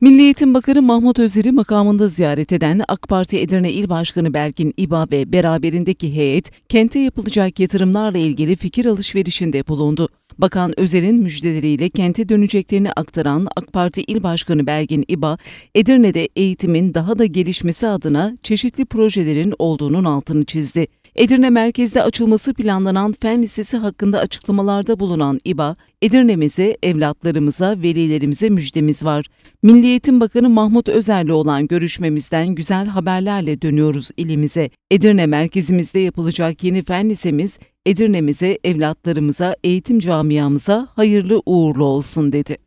Milli Eğitim Bakanı Mahmut Özer'i makamında ziyaret eden AK Parti Edirne İl Başkanı Berkin İba ve beraberindeki heyet, kente yapılacak yatırımlarla ilgili fikir alışverişinde bulundu. Bakan Özer'in müjdeleriyle kente döneceklerini aktaran AK Parti İl Başkanı Bergin İba, Edirne'de eğitimin daha da gelişmesi adına çeşitli projelerin olduğunun altını çizdi. Edirne merkezde açılması planlanan fen lisesi hakkında açıklamalarda bulunan İBA, Edirne'mize, evlatlarımıza, velilerimize müjdemiz var. Milli Eğitim Bakanı Mahmut Özer'le olan görüşmemizden güzel haberlerle dönüyoruz ilimize. Edirne merkezimizde yapılacak yeni fen lisemiz, Edirne'mize, evlatlarımıza, eğitim camiamıza hayırlı uğurlu olsun dedi.